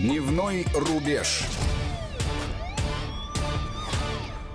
Дневной рубеж.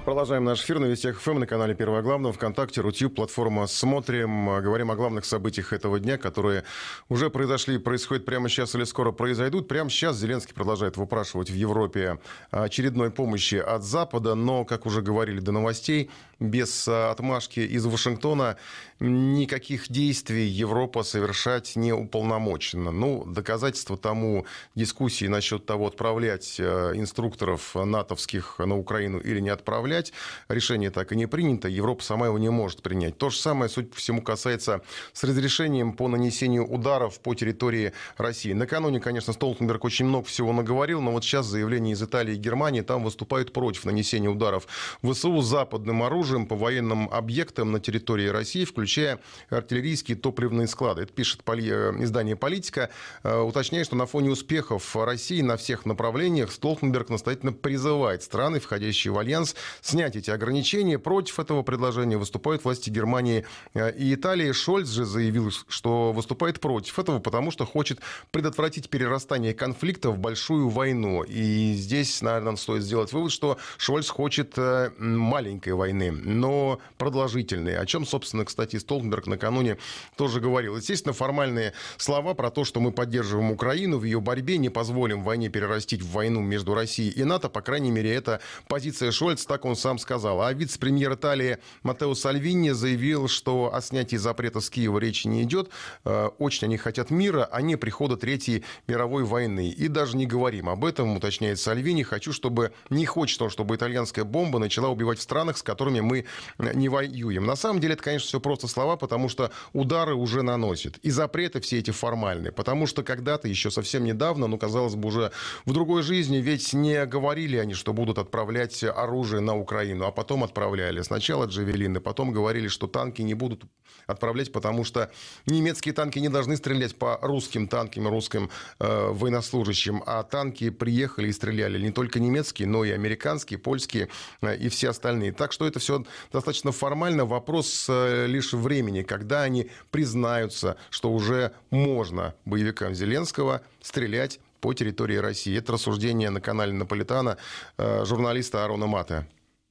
Продолжаем наш эфир на Вестях ФМ эм на канале Первого Главного, ВКонтакте, Рутюб, платформа «Смотрим». Говорим о главных событиях этого дня, которые уже произошли, происходят прямо сейчас или скоро произойдут. Прямо сейчас Зеленский продолжает выпрашивать в Европе очередной помощи от Запада, но, как уже говорили до новостей, без э, отмашки из Вашингтона никаких действий Европа совершать не уполномочена. Ну, доказательство тому дискуссии насчет того, отправлять э, инструкторов натовских на Украину или не отправлять, осуществлять. Решение так и не принято, Европа сама его не может принять. То же самое, суть по всему, касается с разрешением по нанесению ударов по территории России. Накануне, конечно, Столтенберг очень много всего наговорил, но вот сейчас заявление из Италии и Германии там выступают против нанесения ударов ВСУ западным оружием по военным объектам на территории России, включая артиллерийские топливные склады. Это пишет э, издание «Политика», э, уточняя, что на фоне успехов России на всех направлениях Столтенберг настоятельно призывает страны, входящие в альянс, снять эти ограничения. Против этого предложения выступают власти Германии э, и Италии. Шольц же заявил, что выступает против этого, потому что хочет предотвратить перерастание конфликта в большую войну. И здесь, наверное, стоит сделать вывод, что Шольц хочет э, маленькой войны, но продолжительной. О чем, собственно, кстати, Столтенберг накануне тоже говорил. Естественно, формальные слова про то, что мы поддерживаем Украину в ее борьбе, не позволим войне перерастить в войну между Россией и НАТО. По крайней мере, это позиция Шольц, так он он сам сказал. А вице-премьер Италии Матео Сальвини заявил, что о снятии запрета с Киева речи не идет. Э, очень они хотят мира, а не прихода Третьей мировой войны. И даже не говорим об этом, уточняет Сальвини. Хочу, чтобы... Не хочет он, чтобы итальянская бомба начала убивать в странах, с которыми мы э, не воюем. На самом деле это, конечно, все просто слова, потому что удары уже наносят. И запреты все эти формальные. Потому что когда-то, еще совсем недавно, ну, казалось бы, уже в другой жизни, ведь не говорили они, что будут отправлять оружие на Украину Украину, а потом отправляли. Сначала джавелины, потом говорили, что танки не будут отправлять, потому что немецкие танки не должны стрелять по русским танкам, русским э, военнослужащим. А танки приехали и стреляли не только немецкие, но и американские, польские э, и все остальные. Так что это все достаточно формально. Вопрос э, лишь времени, когда они признаются, что уже можно боевикам Зеленского стрелять по территории России. Это рассуждение на канале Наполитана э, журналиста Арона Мата.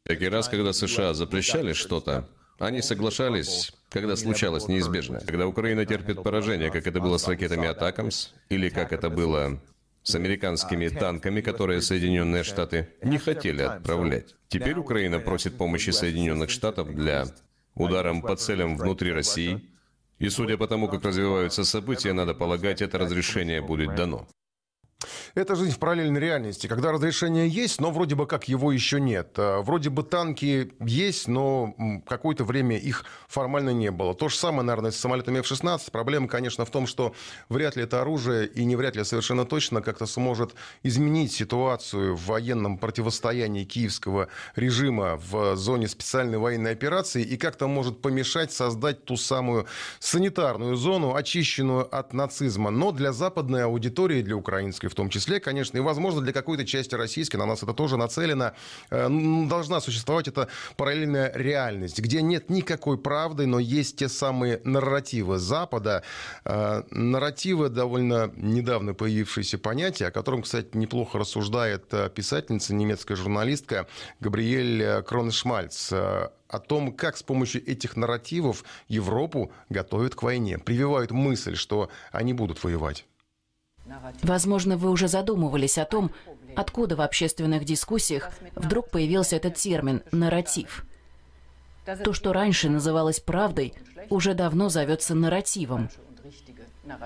Всякий раз, когда США запрещали что-то, они соглашались, когда случалось неизбежно. Когда Украина терпит поражение, как это было с ракетами «Атакамс», или как это было с американскими танками, которые Соединенные Штаты не хотели отправлять. Теперь Украина просит помощи Соединенных Штатов для ударом по целям внутри России, и судя по тому, как развиваются события, надо полагать, это разрешение будет дано. Это жизнь в параллельной реальности, когда разрешение есть, но вроде бы как его еще нет. А, вроде бы танки есть, но какое-то время их формально не было. То же самое, наверное, с самолетами F-16. Проблема, конечно, в том, что вряд ли это оружие и не вряд ли совершенно точно как-то сможет изменить ситуацию в военном противостоянии киевского режима в зоне специальной военной операции и как-то может помешать создать ту самую санитарную зону, очищенную от нацизма. Но для западной аудитории, для украинской в том числе, числе, конечно, и, возможно, для какой-то части российской, на нас это тоже нацелено, э, должна существовать эта параллельная реальность, где нет никакой правды, но есть те самые нарративы Запада, э, нарративы довольно недавно появившиеся понятия, о котором, кстати, неплохо рассуждает э, писательница, немецкая журналистка Габриэль Кроншмальц о том, как с помощью этих нарративов Европу готовят к войне, прививают мысль, что они будут воевать. Возможно, вы уже задумывались о том, откуда в общественных дискуссиях вдруг появился этот термин «нарратив». То, что раньше называлось правдой, уже давно зовется нарративом.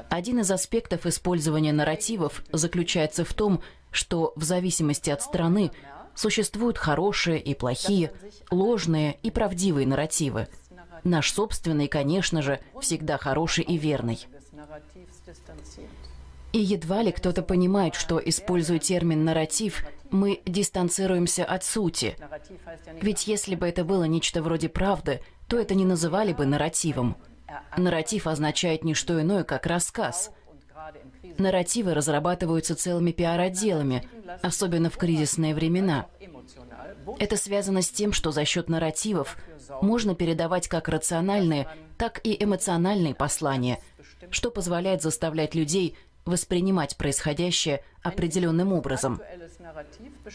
Один из аспектов использования нарративов заключается в том, что в зависимости от страны существуют хорошие и плохие, ложные и правдивые нарративы. Наш собственный, конечно же, всегда хороший и верный. И едва ли кто-то понимает, что, используя термин «нарратив», мы дистанцируемся от сути. Ведь если бы это было нечто вроде правды, то это не называли бы нарративом. Нарратив означает не что иное, как рассказ. Нарративы разрабатываются целыми пиар-отделами, особенно в кризисные времена. Это связано с тем, что за счет нарративов можно передавать как рациональные, так и эмоциональные послания, что позволяет заставлять людей воспринимать происходящее определенным образом.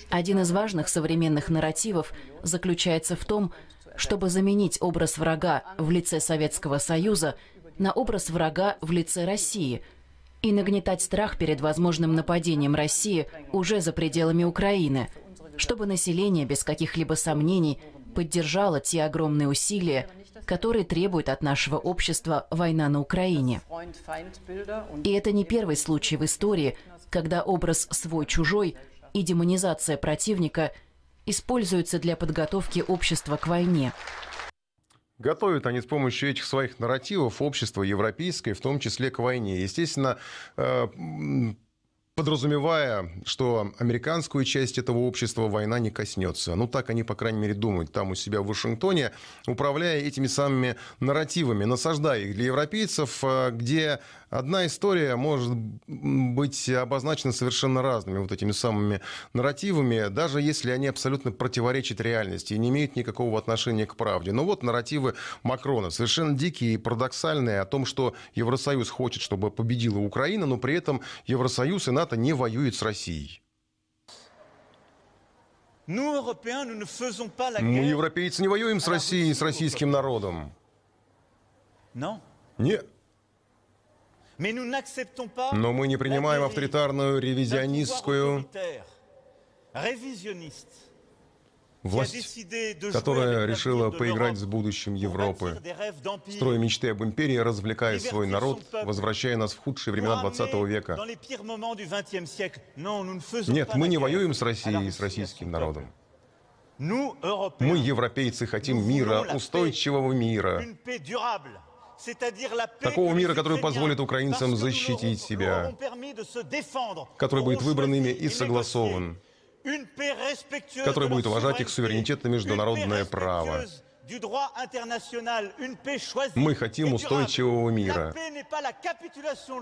Один из важных современных нарративов заключается в том, чтобы заменить образ врага в лице Советского Союза на образ врага в лице России и нагнетать страх перед возможным нападением России уже за пределами Украины, чтобы население без каких-либо сомнений – поддержала те огромные усилия, которые требует от нашего общества война на Украине. И это не первый случай в истории, когда образ «свой-чужой» и демонизация противника используются для подготовки общества к войне. Готовят они с помощью этих своих нарративов общество европейское, в том числе к войне. Естественно, э, подразумевая, что американскую часть этого общества война не коснется. Ну, так они, по крайней мере, думают там у себя в Вашингтоне, управляя этими самыми нарративами, насаждая их для европейцев, а, где одна история может быть обозначена совершенно разными вот этими самыми нарративами, даже если они абсолютно противоречат реальности и не имеют никакого отношения к правде. Но вот нарративы Макрона совершенно дикие и парадоксальные о том, что Евросоюз хочет, чтобы победила Украина, но при этом Евросоюз и НАТО не воюют с Россией. Мы, европейцы, не воюем с Россией и с российским народом. Нет. Но мы не принимаем авторитарную ревизионистскую власть, которая решила поиграть с будущим Европы, строя мечты об империи, развлекая свой народ, возвращая нас в худшие времена 20 века. Нет, мы не воюем с Россией и с российским народом. Мы, европейцы, хотим мира, устойчивого мира, Такого мира, который позволит украинцам защитить себя, который будет выбран ими и согласован, который будет уважать их суверенитет и международное право. Мы хотим устойчивого мира.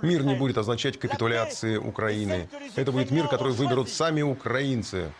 Мир не будет означать капитуляции Украины. Это будет мир, который выберут сами украинцы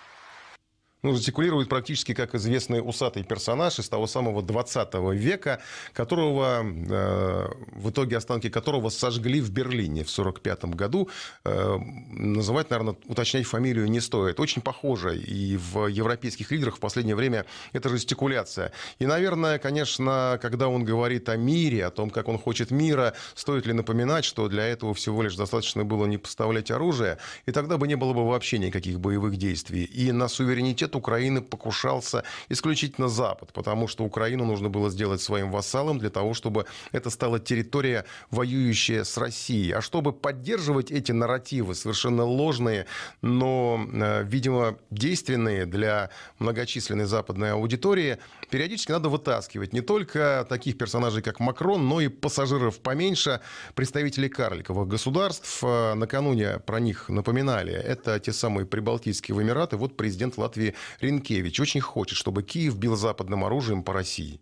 ну, жестикулирует практически как известный усатый персонаж из того самого 20 века, которого, э, в итоге останки которого сожгли в Берлине в 1945 году. Э, называть, наверное, уточнять фамилию не стоит. Очень похоже и в европейских лидерах в последнее время эта жестикуляция. И, наверное, конечно, когда он говорит о мире, о том, как он хочет мира, стоит ли напоминать, что для этого всего лишь достаточно было не поставлять оружие, и тогда бы не было бы вообще никаких боевых действий. И на суверенитет суверенитет Украины покушался исключительно Запад, потому что Украину нужно было сделать своим вассалом для того, чтобы это стала территория, воюющая с Россией. А чтобы поддерживать эти нарративы, совершенно ложные, но, э, видимо, действенные для многочисленной западной аудитории, периодически надо вытаскивать не только таких персонажей, как Макрон, но и пассажиров поменьше, представителей карликовых государств. Э, накануне про них напоминали. Это те самые Прибалтийские Эмираты. Вот президент Латвии Ренкевич очень хочет, чтобы Киев бил западным оружием по России.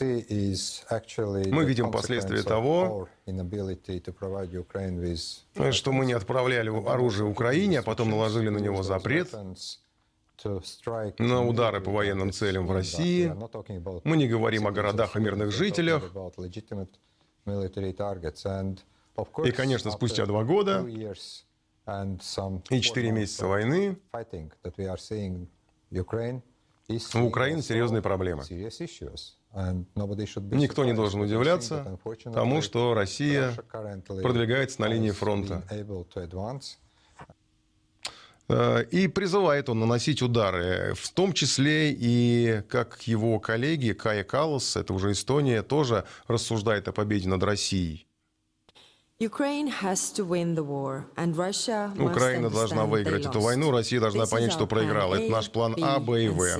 Мы видим последствия того, что мы не отправляли оружие Украине, а потом наложили на него запрет на удары по военным целям в России. Мы не говорим о городах и мирных жителях. И, конечно, спустя два года и четыре месяца войны у Украины серьезные проблемы. Никто не должен удивляться тому, что Россия продвигается на линии фронта. Э, и призывает он наносить удары, в том числе и, как его коллеги, Кая Калас, это уже Эстония, тоже рассуждает о победе над Россией. Украина должна выиграть эту войну, Россия должна понять, что проиграла. Это наш план А, Б и В.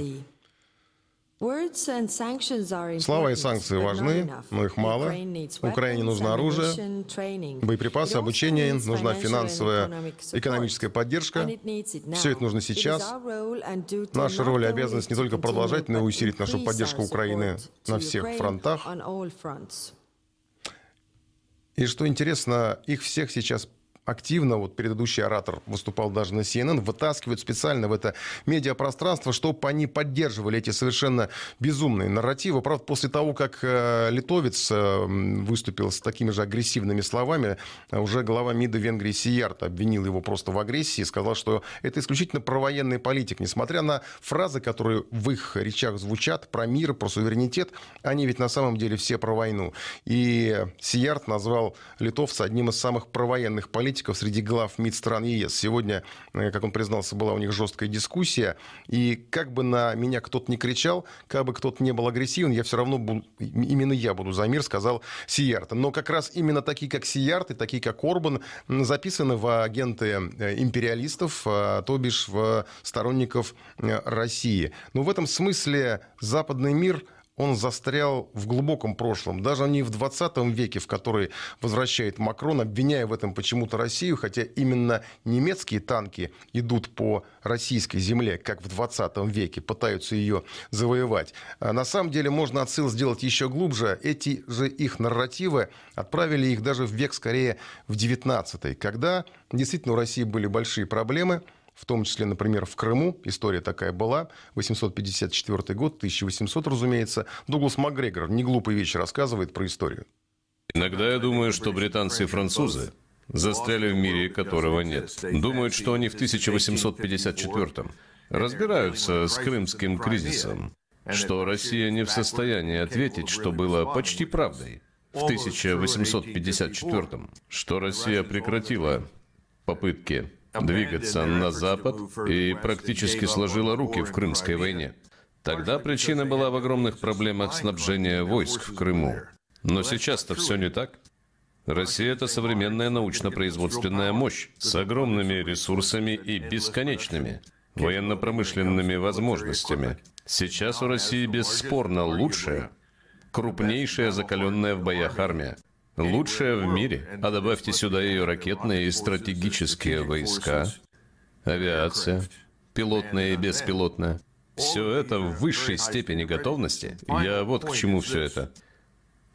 Слова и санкции важны, но их мало. Украине нужно оружие, боеприпасы, обучение, нужна финансовая, экономическая поддержка. Все это нужно сейчас. Наша роль и обязанность не только продолжать, но и усилить нашу поддержку Украины на всех фронтах. И что интересно, их всех сейчас активно, вот предыдущий оратор выступал даже на CNN, вытаскивают специально в это медиапространство, чтобы они поддерживали эти совершенно безумные нарративы. Правда, после того, как э, литовец э, выступил с такими же агрессивными словами, а уже глава МИДа Венгрии Сиярт обвинил его просто в агрессии, сказал, что это исключительно провоенный политик. Несмотря на фразы, которые в их речах звучат про мир, про суверенитет, они ведь на самом деле все про войну. И Сиярт назвал литовца одним из самых провоенных политиков, политиков, среди глав МИД стран ЕС. Сегодня, э, как он признался, была у них жесткая дискуссия. И как бы на меня кто-то не кричал, как бы кто-то не был агрессивен, я все равно буду, именно я буду за мир, сказал Сиярта. Но как раз именно такие, как Сиярт и такие, как Орбан, записаны в агенты э, империалистов, э, то бишь в сторонников России. Но ну, в этом смысле западный мир – он застрял в глубоком прошлом, даже не в 20 веке, в который возвращает Макрон, обвиняя в этом почему-то Россию, хотя именно немецкие танки идут по российской земле, как в 20 веке, пытаются ее завоевать. А на самом деле можно отсыл сделать еще глубже. Эти же их нарративы отправили их даже в век скорее в 19 когда действительно у России были большие проблемы – в том числе, например, в Крыму, история такая была, 854 год, 1800, разумеется. Дуглас Макгрегор не глупые вещи рассказывает про историю. Иногда я думаю, что британцы и французы застряли в мире, которого нет. Думают, что они в 1854 разбираются с крымским кризисом, что Россия не в состоянии ответить, что было почти правдой в 1854 что Россия прекратила попытки двигаться на запад и практически сложила руки в Крымской войне. Тогда причина была в огромных проблемах снабжения войск в Крыму. Но сейчас-то все не так. Россия – это современная научно-производственная мощь с огромными ресурсами и бесконечными военно-промышленными возможностями. Сейчас у России бесспорно лучшая, крупнейшая закаленная в боях армия. Лучшая в мире. А добавьте сюда ее ракетные и стратегические войска, авиация, пилотная и беспилотная. Все это в высшей степени готовности. Я вот к чему все это.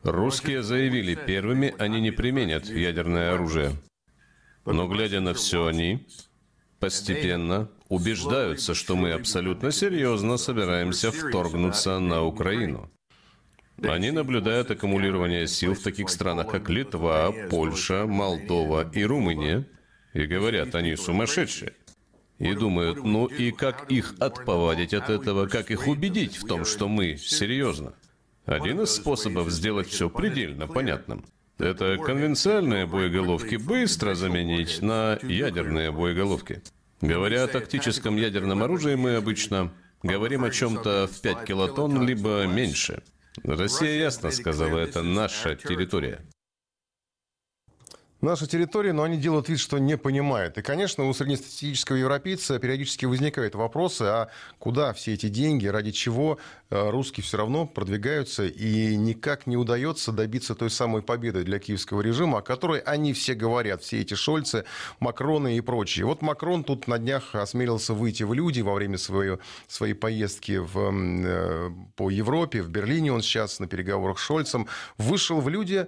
Русские заявили первыми, они не применят ядерное оружие. Но глядя на все они, постепенно убеждаются, что мы абсолютно серьезно собираемся вторгнуться на Украину. Они наблюдают аккумулирование сил в таких странах, как Литва, Польша, Молдова и Румыния, и говорят, они сумасшедшие. И думают, ну и как их отповадить от этого, как их убедить в том, что мы серьезно. Один из способов сделать все предельно понятным – это конвенциальные боеголовки быстро заменить на ядерные боеголовки. Говоря о тактическом ядерном оружии, мы обычно говорим о чем-то в 5 килотонн либо меньше – Россия ясно сказала, это наша территория нашей территории, но они делают вид, что не понимают. И, конечно, у среднестатистического европейца периодически возникают вопросы, а куда все эти деньги, ради чего э, русские все равно продвигаются и никак не удается добиться той самой победы для киевского режима, о которой они все говорят, все эти Шольцы, Макроны и прочие. Вот Макрон тут на днях осмелился выйти в люди во время своей, своей поездки в, э, по Европе, в Берлине он сейчас на переговорах с Шольцем, вышел в люди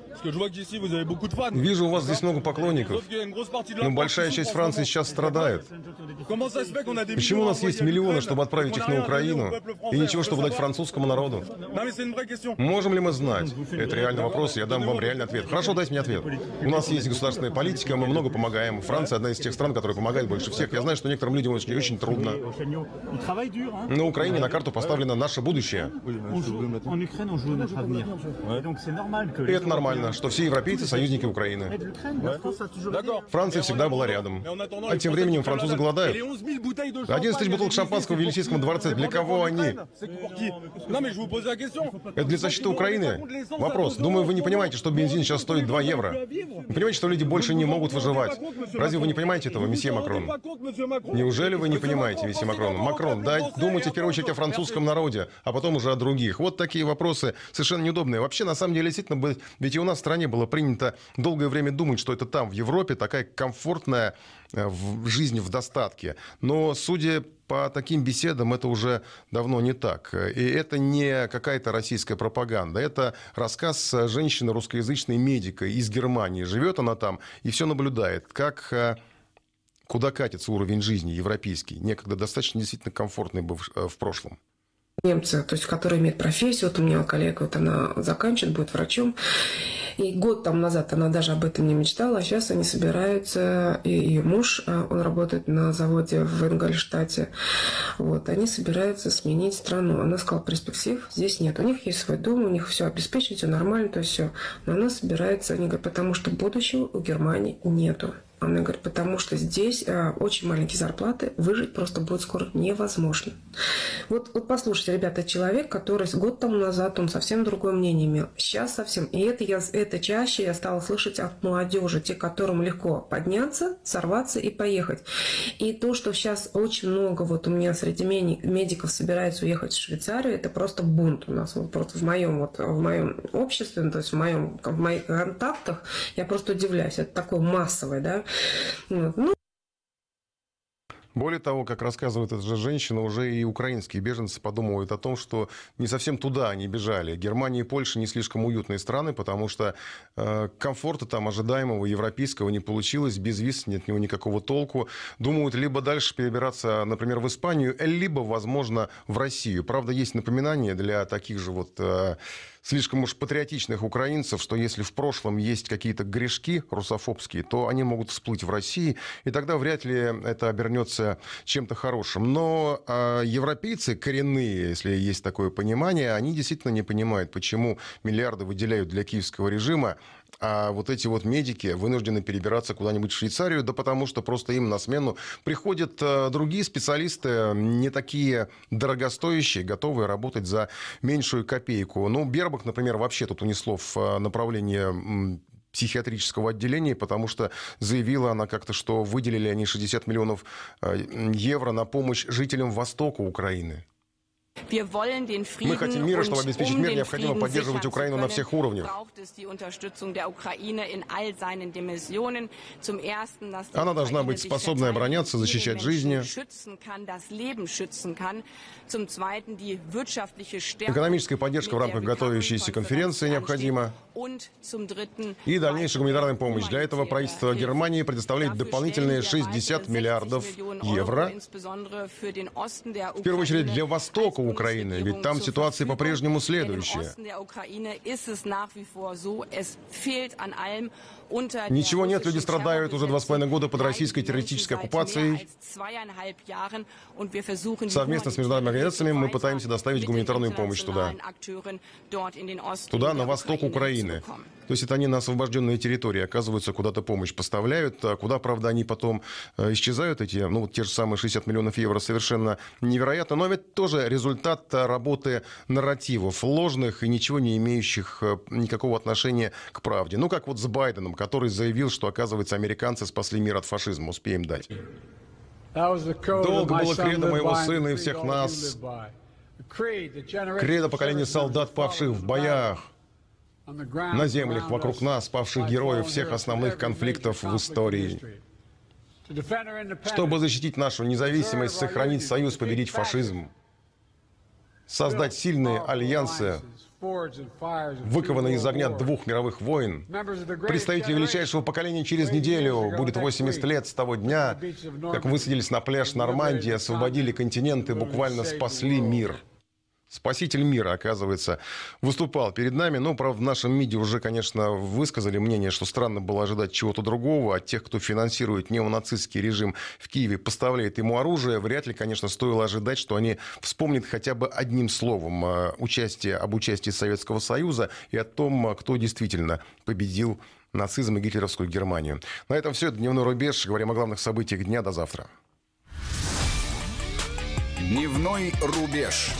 Вижу, у вас здесь много поклонников. Но ну, большая часть Франции сейчас страдает. Почему у нас есть миллионы, чтобы отправить их на Украину, и ничего, чтобы дать французскому народу? Можем ли мы знать? Это реальный вопрос, я дам вам реальный ответ. Хорошо, дайте мне ответ. У нас есть государственная политика, мы много помогаем. Франция одна из тех стран, которая помогает больше всех. Я знаю, что некоторым людям очень, очень трудно. На Украине на карту поставлено наше будущее. И это нормально правильно, что все европейцы – союзники Украины. Франция всегда была рядом. А тем временем французы голодают. 11 тысяч бутылок шампанского в Елисейском дворце. Для кого они? Это для защиты Украины? Вопрос. Думаю, вы не понимаете, что бензин сейчас стоит 2 евро. Вы понимаете, что люди больше не могут выживать. Разве вы не понимаете этого, месье Макрон? Неужели вы не понимаете, месье Макрон? Макрон, да, думайте в первую очередь о французском народе, а потом уже о других. Вот такие вопросы совершенно неудобные. Вообще, на самом деле, действительно, ведь и у нас нас в стране было принято долгое время думать, что это там, в Европе, такая комфортная э, жизнь в достатке. Но, судя по таким беседам это уже давно не так. И это не какая-то российская пропаганда. Это рассказ э, женщины русскоязычной медика из Германии. Живет она там и все наблюдает, как э, куда катится уровень жизни европейский, некогда достаточно действительно комфортный был в прошлом немцы, то есть который имеет профессию. Вот у меня коллега, вот она заканчивает, будет врачом. И год там назад она даже об этом не мечтала, а сейчас они собираются, и ее муж, э, он работает на заводе в Энгельштадте, вот, они собираются сменить страну. Она сказала, перспектив здесь нет. У них есть свой дом, у них все обеспечено, все нормально, то есть все. Но она собирается, они говорят, потому что будущего у Германии нету. Она говорит, потому что здесь э, очень маленькие зарплаты, выжить просто будет скоро невозможно. Вот, вот послушайте, ребята, человек, который год тому назад, он совсем другое мнение имел. Сейчас совсем. И это, я, это чаще я стала слышать от молодежи, те, которым легко подняться, сорваться и поехать. И то, что сейчас очень много вот у меня среди медиков собирается уехать в Швейцарию, это просто бунт у нас. Вот просто в моем, вот, в моем обществе, ну, то есть в, моем, в моих контактах, я просто удивляюсь. Это такое массовое, да, Ну, Более того, как рассказывает эта же женщина, уже и украинские беженцы подумывают о том, что не совсем туда они бежали. Германия и Польша не слишком уютные страны, потому что э, комфорта там ожидаемого европейского не получилось, без виз нет него никакого толку. Думают либо дальше перебираться, например, в Испанию, либо, возможно, в Россию. Правда, есть напоминание для таких же вот... Э, слишком уж патриотичных украинцев, что если в прошлом есть какие-то грешки русофобские, то они могут всплыть в России, и тогда вряд ли это обернется закончится чем-то хорошим. Но э, европейцы коренные, если есть такое понимание, они действительно не понимают, почему миллиарды выделяют для киевского режима, а вот эти вот медики вынуждены перебираться куда-нибудь в Швейцарию, да потому что просто им на смену приходят э, другие специалисты, не такие дорогостоящие, готовые работать за меньшую копейку. Ну, Бербах, например, вообще тут унесло в а, направлении психиатрического отделения, потому что заявила она как-то, что выделили они 60 миллионов э, евро на помощь жителям востока Украины. Мы хотим мира, чтобы обеспечить um мир, необходимо поддерживать Украину на всех уровнях. Она должна быть способна обороняться, защищать жизни. Экономическая поддержка в рамках готовящейся конференции необходима и дальнейшая гуманитарная помощь. Для этого правительство Германии предоставляет дополнительные 60 миллиардов евро, в первую очередь для востока Украины, ведь там ситуация по-прежнему следующая. Ничего нет, люди страдают уже два с половиной года под российской террористической оккупацией. Совместно с международными организациями мы пытаемся доставить гуманитарную помощь туда. Туда, на восток Украины. Украины. То есть это они на освобожденные территории оказываются, куда-то помощь поставляют, а куда, правда, они потом э, исчезают, эти, ну, вот те же самые 60 миллионов евро, совершенно невероятно. Но ведь тоже результат работы нарративов, ложных и ничего не имеющих э, никакого отношения к правде. Ну, как вот с Байденом, который заявил, что, оказывается, американцы спасли мир от фашизма, успеем дать. Долго было кредо моего сына и всех нас. Кредо поколения солдат, павших в боях на землях вокруг нас, павших героев всех основных конфликтов в истории. Чтобы защитить нашу независимость, сохранить союз, победить фашизм, создать сильные альянсы, выкованные из огня двух мировых войн. Представители величайшего поколения через неделю будет 80 лет с того дня, как высадились на пляж Нормандии, освободили континенты, буквально спасли мир спаситель мира, оказывается, выступал перед нами. но ну, правда, в нашем МИДе уже, конечно, высказали мнение, что странно было ожидать чего-то другого от тех, кто финансирует неонацистский режим в Киеве, поставляет ему оружие. Вряд ли, конечно, стоило ожидать, что они вспомнят хотя бы одним словом э, участие, об участии Советского Союза и о том, э, кто действительно победил нацизм и гитлеровскую Германию. На этом все. Дневной рубеж. Говорим о главных событиях дня. До завтра. Дневной рубеж.